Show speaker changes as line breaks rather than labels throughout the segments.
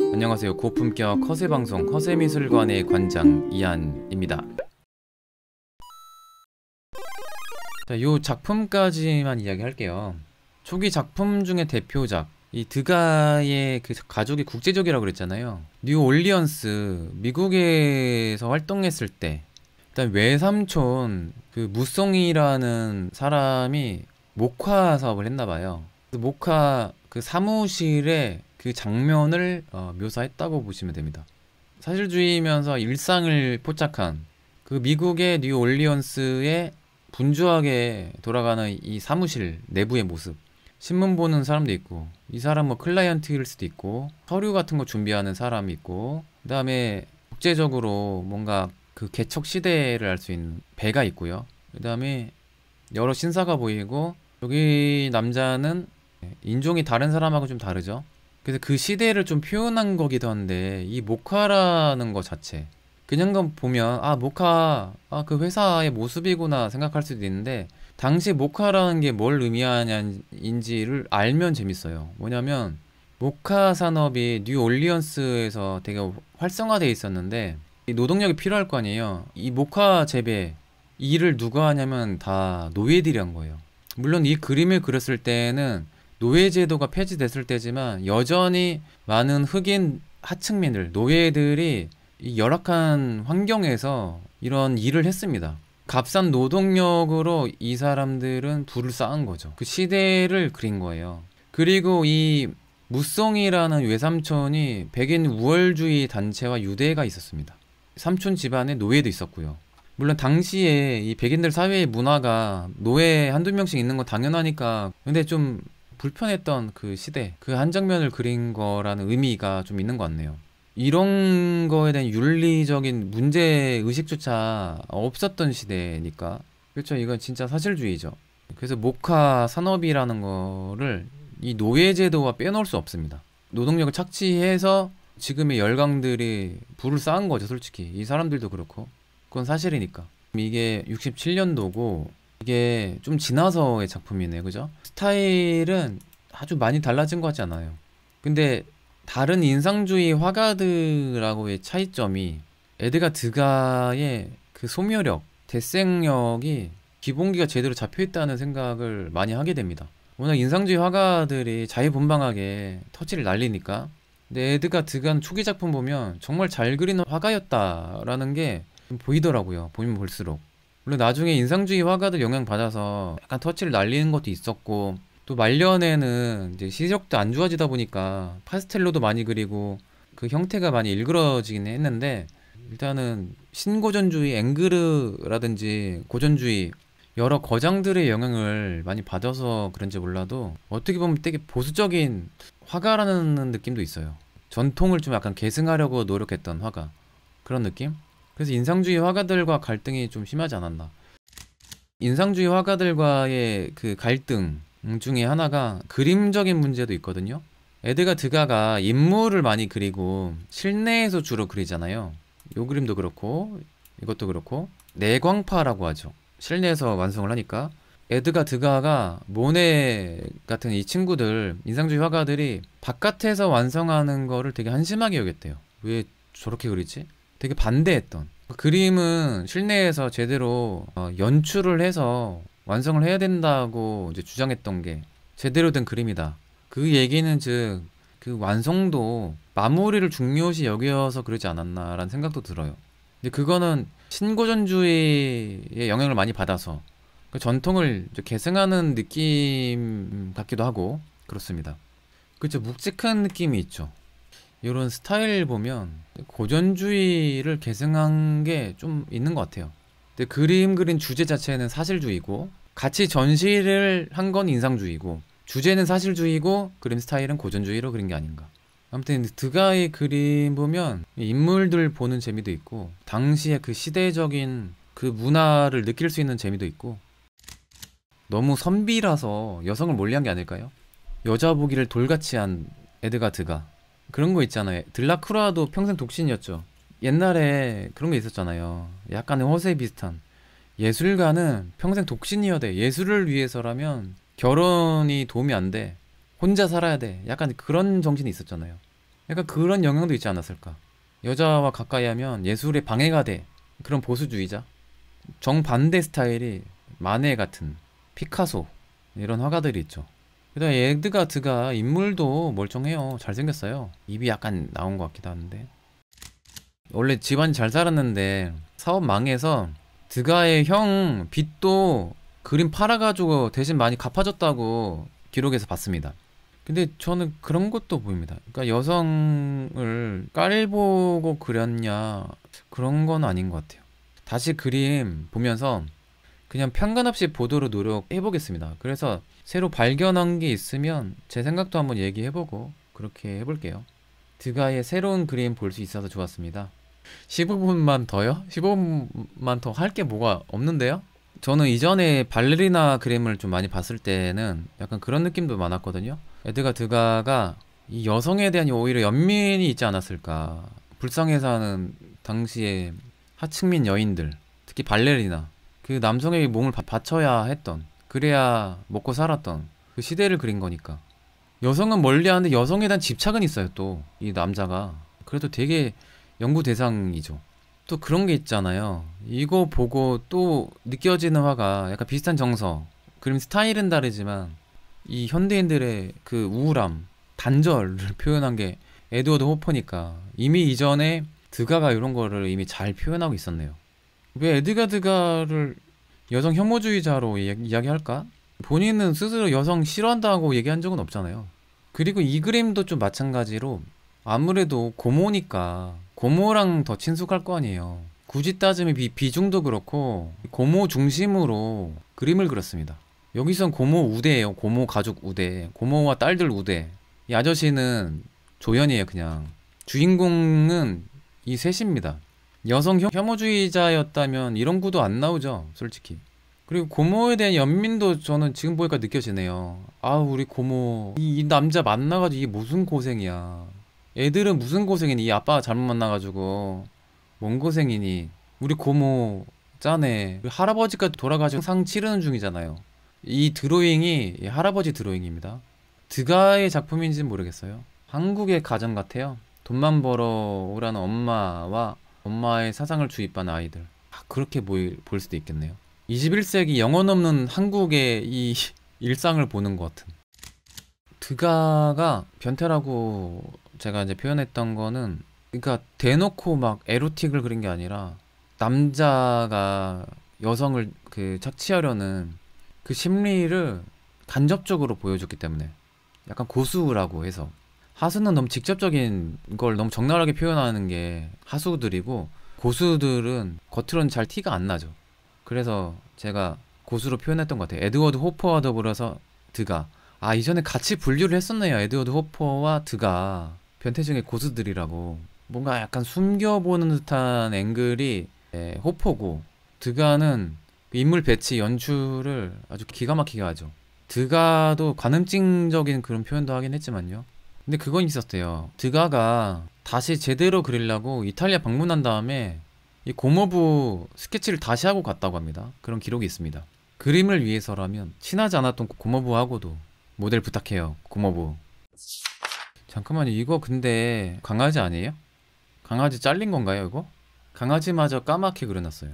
안녕하세요. 고품격 커세 방송 커세 미술관의 관장 이한입니다. 자, 요 작품까지만 이야기할게요. 초기 작품 중에 대표작 이 드가의 그 가족이 국제적이라고 그랬잖아요. 뉴 올리언스 미국에서 활동했을 때 일단 외삼촌 그 무성이라는 사람이 목화 사업을 했나 봐요. 그 목화 그 사무실에 그 장면을 어, 묘사했다고 보시면 됩니다. 사실주의면서 일상을 포착한 그 미국의 뉴올리언스에 분주하게 돌아가는 이 사무실 내부의 모습 신문 보는 사람도 있고 이 사람 뭐 클라이언트일 수도 있고 서류 같은 거 준비하는 사람이 있고 그 다음에 국제적으로 뭔가 그 개척 시대를 알 수 있는 배가 있고요 그 다음에 여러 신사가 보이고 여기 남자는 인종이 다른 사람하고 좀 다르죠 그래서 그 시대를 좀 표현한 거기도 한데 이 모카라는 거 자체 그냥 보면 아 모카 아 그 회사의 모습이구나 생각할 수도 있는데 당시 모카라는 게 뭘 의미하냐인지를 알면 재밌어요 뭐냐면 모카 산업이 뉴올리언스에서 되게 활성화돼 있었는데 노동력이 필요할 거 아니에요 이 모카 재배 일을 누가 하냐면 다 노예들이 한 거예요 물론 이 그림을 그렸을 때는 노예제도가 폐지됐을 때지만 여전히 많은 흑인 하층민들, 노예들이 이 열악한 환경에서 이런 일을 했습니다. 값싼 노동력으로 이 사람들은 부을 쌓은 거죠. 그 시대를 그린 거예요. 그리고 이 무송이라는 외삼촌이 백인 우월주의 단체와 유대가 있었습니다. 삼촌 집안에 노예도 있었고요. 물론 당시에 이 백인들 사회의 문화가 노예 한두 명씩 있는 건 당연하니까 근데 좀 불편했던 그 시대 그 한 장면을 그린 거라는 의미가 좀 있는 것 같네요. 이런 거에 대한 윤리적인 문제 의식조차 없었던 시대니까 그렇죠 이건 진짜 사실주의죠. 그래서 모카 산업이라는 거를 이 노예제도와 빼놓을 수 없습니다. 노동력을 착취해서 지금의 열강들이 불을 쌓은 거죠, 솔직히. 이 사람들도 그렇고. 그건 사실이니까. 이게 67년도고 이게 좀 지나서의 작품이네요 그죠? 스타일은 아주 많이 달라진 것 같지 않아요 근데 다른 인상주의 화가들하고의 차이점이 에드가 드가의 그 소묘력, 대생력이 기본기가 제대로 잡혀있다는 생각을 많이 하게 됩니다 워낙 인상주의 화가들이 자유분방하게 터치를 날리니까 근데 에드가 드간 초기 작품 보면 정말 잘 그리는 화가였다라는 게 보이더라고요 보면 볼수록 물론 나중에 인상주의 화가들 영향 받아서 약간 터치를 날리는 것도 있었고 또 말년에는 이제 시력도 안 좋아지다 보니까 파스텔로도 많이 그리고 그 형태가 많이 일그러지긴 했는데 일단은 신고전주의 앵그르라든지 고전주의 여러 거장들의 영향을 많이 받아서 그런지 몰라도 어떻게 보면 되게 보수적인 화가라는 느낌도 있어요. 전통을 좀 약간 계승하려고 노력했던 화가 그런 느낌? 그래서 인상주의 화가들과 갈등이 좀 심하지 않았나. 인상주의 화가들과의 그 갈등 중에 하나가 그림적인 문제도 있거든요. 에드가 드가가 인물을 많이 그리고 실내에서 주로 그리잖아요. 요 그림도 그렇고 이것도 그렇고 내광파라고 하죠. 실내에서 완성을 하니까 에드가 드가가 모네 같은 이 친구들 인상주의 화가들이 바깥에서 완성하는 거를 되게 한심하게 여겼대요. 왜 저렇게 그리지? 되게 반대했던 그 그림은 실내에서 제대로 어, 연출을 해서 완성을 해야 된다고 이제 주장했던 게 제대로 된 그림이다. 그 얘기는 즉 그 완성도 마무리를 중요시 여기어서 그러지 않았나라는 생각도 들어요. 근데 그거는 신고전주의의 영향을 많이 받아서 그 전통을 계승하는 느낌 같기도 하고 그렇습니다. 그렇죠. 묵직한 느낌이 있죠. 이런 스타일 보면 고전주의를 계승한 게 좀 있는 것 같아요. 근데 그림 그린 주제 자체는 사실주의고 같이 전시를 한 건 인상주의고 주제는 사실주의고 그림 스타일은 고전주의로 그린 게 아닌가. 아무튼 드가의 그림 보면 인물들 보는 재미도 있고 당시의 그 시대적인 그 문화를 느낄 수 있는 재미도 있고 너무 선비라서 여성을 몰리한 게 아닐까요? 여자 보기를 돌같이 한 에드가 드가 그런 거 있잖아요. 들라쿠라도 평생 독신이었죠. 옛날에 그런 게 있었잖아요. 약간의 허세 비슷한. 예술가는 평생 독신이어야 돼. 예술을 위해서라면 결혼이 도움이 안 돼. 혼자 살아야 돼. 약간 그런 정신이 있었잖아요. 약간 그러니까 그런 영향도 있지 않았을까. 여자와 가까이 하면 예술에 방해가 돼. 그런 보수주의자. 정반대 스타일이 마네 같은 피카소 이런 화가들이 있죠. 그다음 에드가드가 인물도 멀쩡해요. 잘생겼어요. 입이 약간 나온 것 같기도 한데 원래 집안이 잘 살았는데 사업 망해서 드가의 형 빚도 그림 팔아가지고 대신 많이 갚아줬다고 기록에서 봤습니다. 근데 저는 그런 것도 보입니다. 그러니까 여성을 깔보고 그렸냐 그런 건 아닌 것 같아요. 다시 그림 보면서 그냥 편견 없이 보도록 노력해 보겠습니다. 그래서 새로 발견한 게 있으면 제 생각도 한번 얘기해 보고 그렇게 해볼게요. 드가의 새로운 그림 볼 수 있어서 좋았습니다. 15분만 더요? 15분만 더 할 게 뭐가 없는데요? 저는 이전에 발레리나 그림을 좀 많이 봤을 때는 약간 그런 느낌도 많았거든요. 에드가 드가가 이 여성에 대한 오히려 연민이 있지 않았을까. 불쌍해 서하는 당시의 하층민 여인들, 특히 발레리나 그 남성에게 몸을 바, 바쳐야 했던 그래야 먹고 살았던 그 시대를 그린 거니까 여성은 멀리하는데 여성에 대한 집착은 있어요 또 이 남자가 그래도 되게 연구 대상이죠 또 그런 게 있잖아요 이거 보고 또 느껴지는 화가 약간 비슷한 정서 그림 스타일은 다르지만 이 현대인들의 그 우울함 단절을 표현한 게 에드워드 호퍼니까 이미 이전에 드가가 이런 거를 이미 잘 표현하고 있었네요 왜 에드가드가를 여성 혐오주의자로 이야, 기할까 본인은 스스로 여성 싫어한다고 얘기한 적은 없잖아요. 그리고 이 그림도 좀 마찬가지로 아무래도 고모니까 고모랑 더 친숙할 거 아니에요. 굳이 따지면 비, 비중도 그렇고 고모 중심으로 그림을 그렸습니다. 여기선 고모 우대예요. 고모 가족 우대. 고모와 딸들 우대. 이 아저씨는 조연이에요, 그냥. 주인공은 이 셋입니다. 여성 혐오주의자였다면 이런 구도 안 나오죠 솔직히 그리고 고모에 대한 연민도 저는 지금 보니까 느껴지네요 아 우리 고모 이, 이, 남자 만나가지고 이게 무슨 고생이야 애들은 무슨 고생이니 이 아빠 가 잘못 만나가지고 뭔 고생이니 우리 고모 짠해 우리 할아버지까지 돌아가셔 상 치르는 중이잖아요 이 드로잉이 이 할아버지 드로잉입니다 드가의 작품인지는 모르겠어요 한국의 가정 같아요 돈만 벌어 오라는 엄마와 엄마의 사상을 주입한 아이들 아, 그렇게 보일, 볼 수도 있겠네요 21세기 영혼 없는 한국의 이 일상을 보는 것 같은 드가가 변태라고 제가 이제 표현했던 거는 그러니까 대놓고 막 에로틱을 그린 게 아니라 남자가 여성을 그 착취하려는 그 심리를 간접적으로 보여줬기 때문에 약간 고수라고 해서 하수는 너무 직접적인 걸 너무 적나라하게 표현하는 게 하수들이고 고수들은 겉으로는 잘 티가 안 나죠. 그래서 제가 고수로 표현했던 것 같아요. 에드워드 호퍼와 더불어서 드가 아 이전에 같이 분류를 했었네요. 에드워드 호퍼와 드가 변태중에 고수들이라고 뭔가 약간 숨겨보는 듯한 앵글이 예, 호퍼고 드가는 인물 배치 연출을 아주 기가 막히게 하죠. 드가도 관음증적인 그런 표현도 하긴 했지만요. 근데 그건 있었대요. 드가가 다시 제대로 그리려고 이탈리아 방문한 다음에 이 고모부 스케치를 다시 하고 갔다고 합니다. 그런 기록이 있습니다. 그림을 위해서라면 친하지 않았던 고모부하고도 모델 부탁해요. 고모부. 잠깐만요. 이거 근데 강아지 아니에요? 강아지 잘린 건가요, 이거? 강아지마저 까맣게 그려놨어요.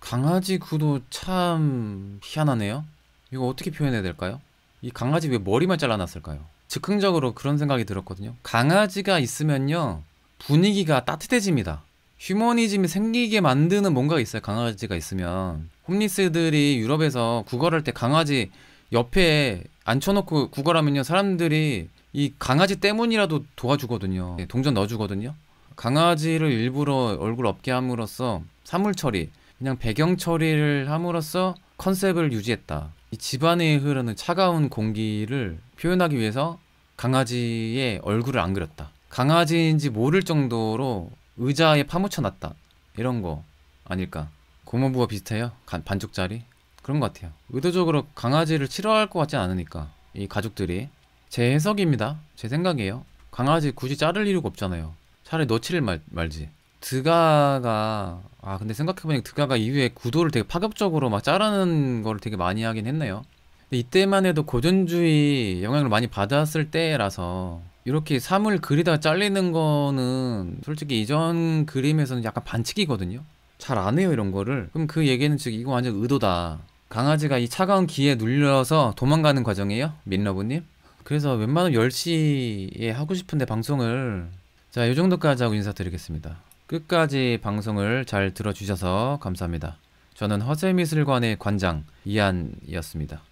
강아지 구도 참 희한하네요. 이거 어떻게 표현해야 될까요? 이 강아지 왜 머리만 잘라놨을까요? 즉흥적으로 그런 생각이 들었거든요. 강아지가 있으면요. 분위기가 따뜻해집니다. 휴머니즘이 생기게 만드는 뭔가 가 있어요. 강아지가 있으면. 홈리스들이 유럽에서 구걸할 때 강아지 옆에 앉혀놓고 구걸하면요. 사람들이 이 강아지 때문이라도 도와주거든요. 네, 동전 넣어주거든요. 강아지를 일부러 얼굴 없게 함으로써 사물 처리, 그냥 배경 처리를 함으로써 컨셉을 유지했다. 이 집안에 흐르는 차가운 공기를 표현하기 위해서 강아지의 얼굴을 안 그렸다. 강아지인지 모를 정도로 의자에 파묻혀 놨다. 이런 거 아닐까. 고모부와 비슷해요. 반쪽짜리. 그런 것 같아요. 의도적으로 강아지를 치어할것 같지 않으니까. 이 가족들이. 제 해석입니다. 제 생각이에요. 강아지 굳이 자를 이유가 없잖아요. 차라리 넣칠를 말, 말지. 드가가 아 근데 생각해보니까 드가가 이후에 구도를 되게 파격적으로 막자라는 거를 되게 많이 하긴 했네요 이때만 해도 고전주의 영향을 많이 받았을 때라서 이렇게 삶을 그리다 가 잘리는 거는 솔직히 이전 그림에서는 약간 반칙이거든요 잘 안 해요 이런 거를 그럼 그 얘기는 즉 이거 완전 의도다 강아지가 이 차가운 기에 눌려서 도망가는 과정이에요 민러브님 그래서 웬만하면 10시에 하고 싶은데 방송을 자 요정도까지 하고 인사드리겠습니다 끝까지 방송을 잘 들어주셔서 감사합니다. 저는 허세미술관의 관장 이한이었습니다.